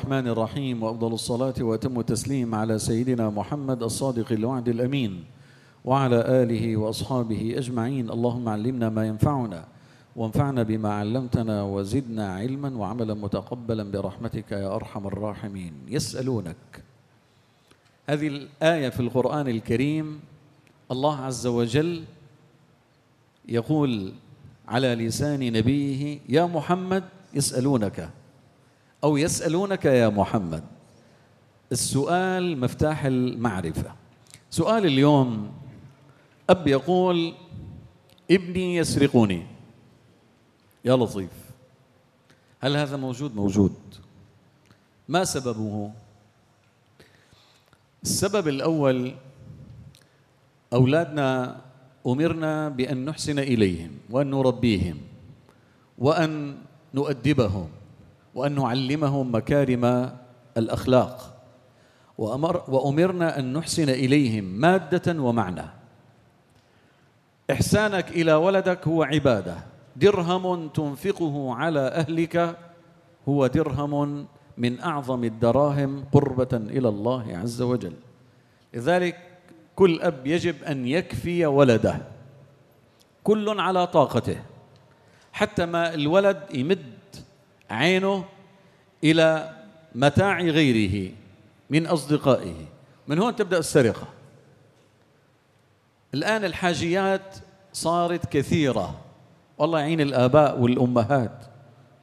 الرحمن الرحيم وأفضل الصلاة وأتم التسليم على سيدنا محمد الصادق الوعد الأمين وعلى آله وأصحابه أجمعين اللهم علمنا ما ينفعنا وانفعنا بما علمتنا وزدنا علما وعملا متقبلا برحمتك يا أرحم الراحمين يسألونك هذه الآية في القرآن الكريم الله عز وجل يقول على لسان نبيه يا محمد يسألونك أو يسألونك يا محمد السؤال مفتاح المعرفة سؤال اليوم أب يقول ابني يسرقني يا لطيف هل هذا موجود موجود ما سببه السبب الأول أولادنا أمرنا بأن نحسن إليهم وأن نربيهم وأن نؤدبهم وأن نعلمهم مكارم الأخلاق وأمر وأمرنا أن نحسن إليهم مادة ومعنى إحسانك إلى ولدك هو عبادة درهم تنفقه على أهلك هو درهم من أعظم الدراهم قربة إلى الله عز وجل لذلك كل أب يجب أن يكفي ولده كل على طاقته حتى ما الولد يمد عينه إلى متاع غيره من أصدقائه من هون تبدأ السرقة الآن الحاجيات صارت كثيرة والله يعين الآباء والأمهات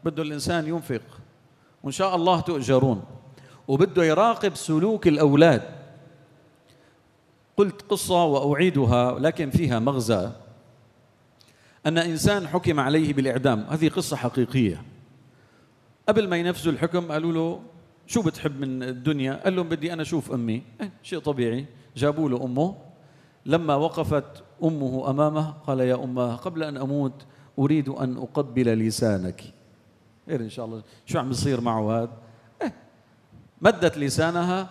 بده الإنسان ينفق وإن شاء الله تؤجرون وبده يراقب سلوك الأولاد قلت قصة وأعيدها لكن فيها مغزى أن إنسان حكم عليه بالإعدام هذه قصة حقيقية قبل ما ينفذوا الحكم قالوا له شو بتحب من الدنيا قال لهم بدي أنا أشوف أمي إيه، شيء طبيعي جابوا له أمه لما وقفت أمه أمامه قال يا أمه قبل أن أموت أريد أن أقبل لسانك غير إيه، إن شاء الله شو عم يصير معه هذا إيه، مدت لسانها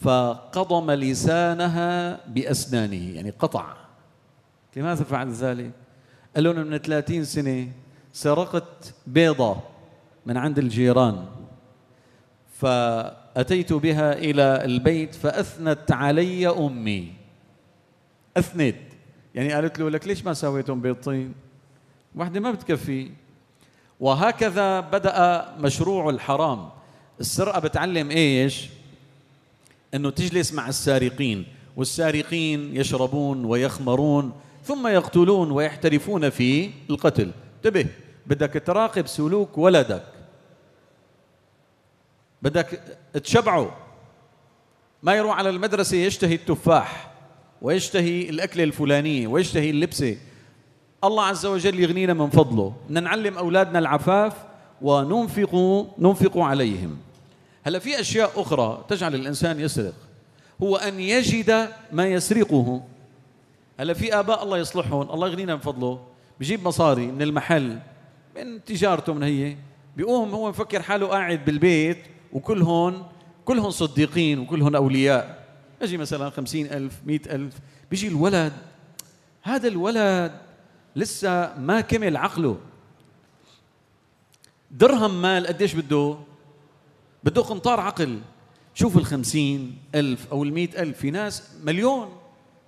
فقضم لسانها بأسنانه يعني قطع لماذا فعل ذلك؟ قال لهم من 30 سنة سرقت بيضة من عند الجيران فأتيت بها إلى البيت فأثنت علي أمي أثنت يعني قالت له لك ليش ما سويتم بيضتين طين واحدة ما بتكفي وهكذا بدأ مشروع الحرام السرقة بتعلم إيش أنه تجلس مع السارقين والسارقين يشربون ويخمرون ثم يقتلون ويحترفون في القتل انتبه بدك تراقب سلوك ولدك بدك تشبعه ما يروح على المدرسة يشتهي التفاح ويشتهي الأكلة الفلانية ويشتهي اللبسة الله عز وجل يغنينا من فضله بدنا نعلم أولادنا العفاف وننفق ننفق عليهم هلا في أشياء أخرى تجعل الإنسان يسرق هو أن يجد ما يسرقه هلا في آباء الله يصلحهم الله يغنينا من فضله بجيب مصاري من المحل من تجارته من هي بيقوم هو مفكر حاله قاعد بالبيت وكلهم كلهم صديقين وكلهم أولياء يجي مثلا خمسين ألف مئة ألف بيجي الولد هذا الولد لسه ما كمل عقله درهم مال قديش بده بده قنطار عقل شوف الخمسين ألف أو المئة ألف في ناس مليون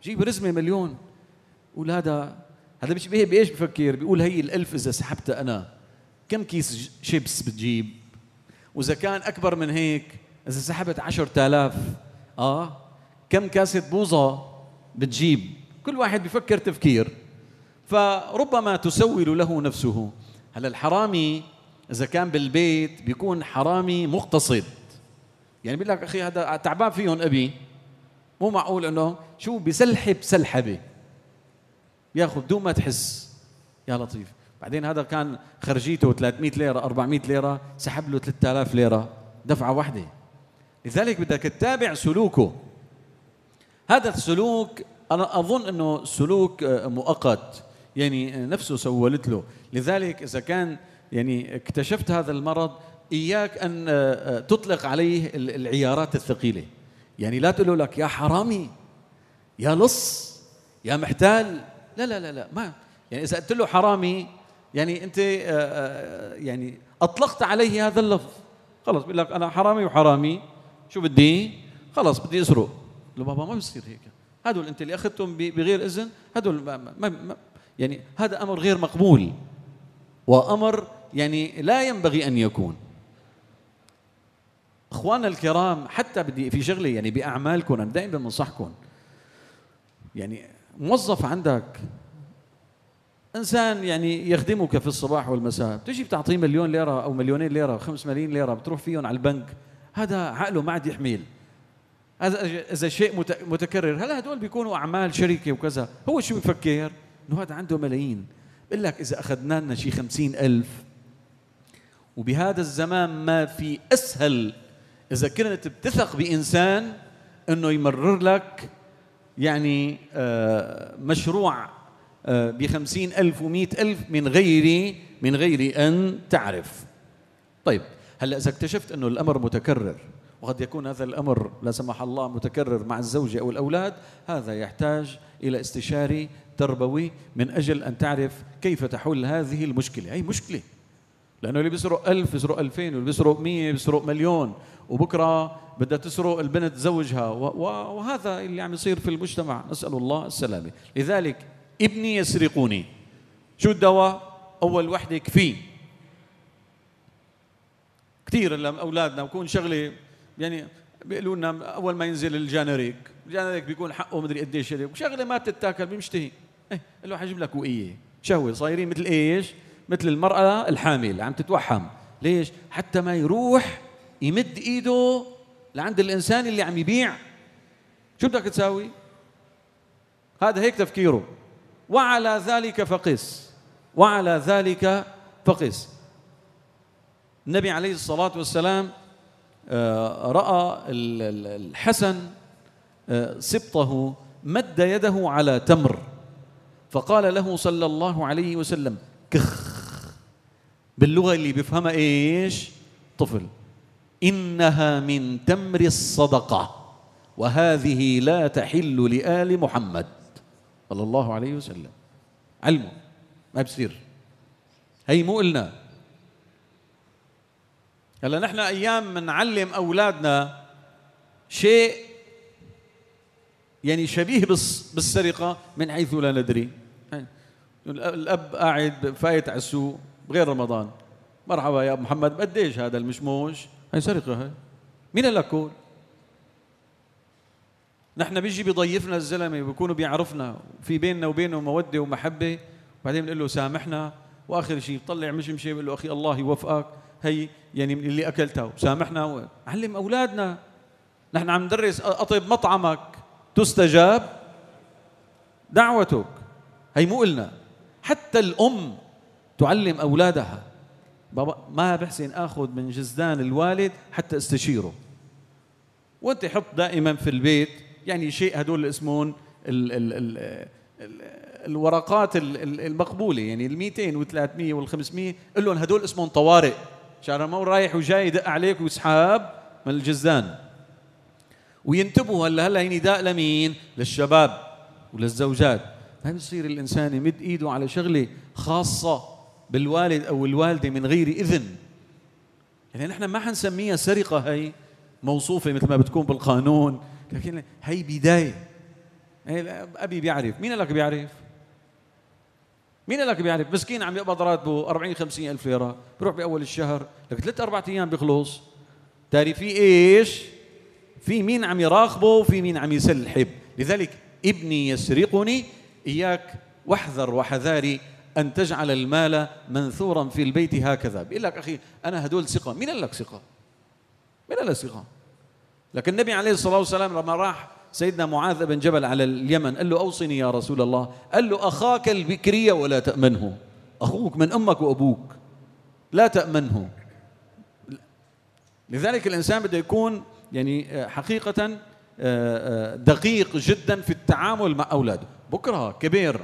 جيب رزمة مليون قول هذا هذا مش بايش بفكر بيقول هي الألف إذا سحبتها أنا كم كيس شيبس بتجيب واذا كان اكبر من هيك اذا سحبت 10000 اه كم كاسه بوظه بتجيب كل واحد بفكر تفكير فربما تسول له نفسه هلا الحرامي اذا كان بالبيت بيكون حرامي مقتصد يعني بيقول لك اخي هذا تعبان فيهم ابي مو معقول انه شو بسلحب سلحبه ياخذ دون ما تحس يا لطيف بعدين هذا كان خرجيته 300 ليره 400 ليره سحب له 3000 ليره دفعه واحده لذلك بدك تتابع سلوكه هذا السلوك انا اظن انه سلوك آه، مؤقت يعني آه، نفسه سولت له لذلك اذا كان يعني اكتشفت هذا المرض اياك ان آه، تطلق عليه العيارات الثقيله يعني لا تقول لك يا حرامي يا لص يا محتال لا لا لا لا ما يعني اذا قلت له حرامي يعني انت آه، آه، يعني اطلقت عليه هذا اللفظ خلص بيقول لك انا حرامي وحرامي شو بدي خلص بدي اسرق له بابا ما بصير هيك هدول انت اللي اخذتهم بغير اذن هدول ما ما يعني هذا امر غير مقبول وامر يعني لا ينبغي ان يكون اخواننا الكرام حتى بدي في شغله يعني باعمالكم انا دائما بنصحكم يعني موظف عندك انسان يعني يخدمك في الصباح والمساء تجي بتعطيه مليون ليره او مليونين ليره خمس ملايين ليره بتروح فيهم على البنك هذا عقله ما عاد يحمل هذا اذا شيء متكرر هلا هدول بيكونوا اعمال شركه وكذا هو شو بفكر انه هذا عنده ملايين بقول لك اذا اخذنا لنا شيء خمسين ألف وبهذا الزمان ما في اسهل اذا كنت بتثق بانسان انه يمرر لك يعني آه، مشروع بخمسين ألف ومئة ألف من غير من غير أن تعرف طيب هلأ إذا اكتشفت أنه الأمر متكرر وقد يكون هذا الأمر لا سمح الله متكرر مع الزوجة أو الأولاد هذا يحتاج إلى استشاري تربوي من أجل أن تعرف كيف تحل هذه المشكلة أي مشكلة لأنه اللي بيسرق ألف بيسرق ألفين واللي بيسرق مية بيسرق مليون وبكرة بدها تسرق البنت زوجها وهذا اللي عم يصير في المجتمع نسأل الله السلامة لذلك ابني يسرقني شو الدواء اول وحده كفي كثير لما اولادنا بكون شغله يعني بيقولوا لنا اول ما ينزل الجانريك الجانريك بيكون حقه مدري قديش شغله ما بتتاكل بيمشتهي ايه له حجيب لك وقيه شهوه صايرين مثل ايش مثل المراه الحامل عم تتوحم ليش حتى ما يروح يمد ايده لعند الانسان اللي عم يبيع شو بدك تساوي هذا هيك تفكيره وعلى ذلك فقس وعلى ذلك فقس النبي عليه الصلاة والسلام آه، رأى الحسن آه، سبطه مد يده على تمر فقال له صلى الله عليه وسلم كخ باللغة اللي بيفهمها إيش طفل إنها من تمر الصدقة وهذه لا تحل لآل محمد صلى الله عليه وسلم علمه ما بصير هي مو إلنا هلا نحن أيام بنعلم أولادنا شيء يعني شبيه بالسرقة من حيث لا ندري يعني الأب قاعد فايت على السوق بغير رمضان مرحبا يا أبو محمد قديش هذا المشموش هي سرقة هي مين قال لك نحن بيجي بيضيفنا الزلمه بيكونوا بيعرفنا في بيننا وبينه موده ومحبه وبعدين بنقول له سامحنا واخر شيء بطلع مشمشه بقول له اخي الله يوفقك هي يعني من اللي اكلتها وسامحنا علم اولادنا نحن عم ندرس اطيب مطعمك تستجاب دعوتك هي مو إلنا حتى الام تعلم اولادها بابا ما بحسن اخذ من جزدان الوالد حتى استشيره وانت حط دائما في البيت يعني شيء هدول اسمهم ال ال ال الورقات المقبوله يعني ال 200 وال300 وال500 قول لهم هدول اسمهم طوارئ شعر مو رايح وجاي يدق عليك ويسحاب من الجزان وينتبهوا هلا هلا هيني نداء لمين؟ للشباب وللزوجات ما بيصير الانسان يمد ايده على شغله خاصه بالوالد او الوالده من غير اذن يعني نحن ما حنسميها سرقه هي موصوفه مثل ما بتكون بالقانون لكن هي بدايه إيه، ابي بيعرف مين لك بيعرف مين لك بيعرف مسكين عم يقبض راتبه 40 50 الف ليره بروح باول الشهر لك ثلاث اربع ايام بيخلص تاري في ايش في مين عم يراقبه وفي مين عم يسلحب لذلك ابني يسرقني اياك واحذر وحذاري ان تجعل المال منثورا في البيت هكذا بيقول لك اخي انا هدول ثقه مين قال لك ثقه مين قال لك ثقه لكن النبي عليه الصلاة والسلام لما راح سيدنا معاذ بن جبل على اليمن قال له أوصني يا رسول الله قال له أخاك البكرية ولا تأمنه أخوك من أمك وأبوك لا تأمنه لذلك الإنسان بده يكون يعني آه، حقيقة آه، آه، دقيق جدا في التعامل مع أولاده بكرة كبير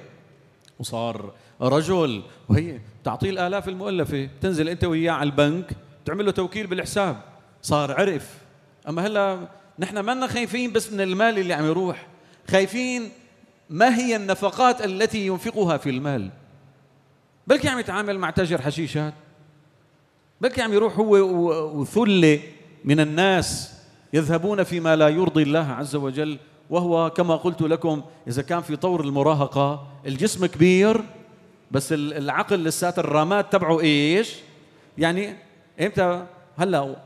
وصار رجل وهي تعطيه الآلاف المؤلفة تنزل أنت وياه على البنك تعمل له توكيل بالحساب صار عرف اما هلا نحن ما خايفين بس من المال اللي عم يروح خايفين ما هي النفقات التي ينفقها في المال بلكي عم يتعامل مع تاجر حشيشات بلكي عم يروح هو وثله من الناس يذهبون فيما لا يرضي الله عز وجل وهو كما قلت لكم اذا كان في طور المراهقه الجسم كبير بس العقل لسات الرامات تبعه ايش؟ يعني امتى هلا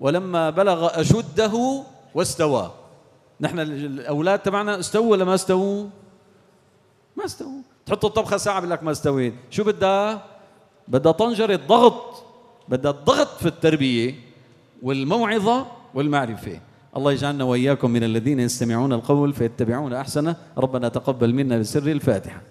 ولما بلغ أشده واستوى نحن الأولاد تبعنا استووا ولا ما استووا؟ ما استووا تحط الطبخة ساعة بقول لك ما استوين شو بدها؟ بدها طنجرة ضغط بدها الضغط في التربية والموعظة والمعرفة الله يجعلنا وإياكم من الذين يستمعون القول فيتبعون أحسنه ربنا تقبل منا بسر الفاتحة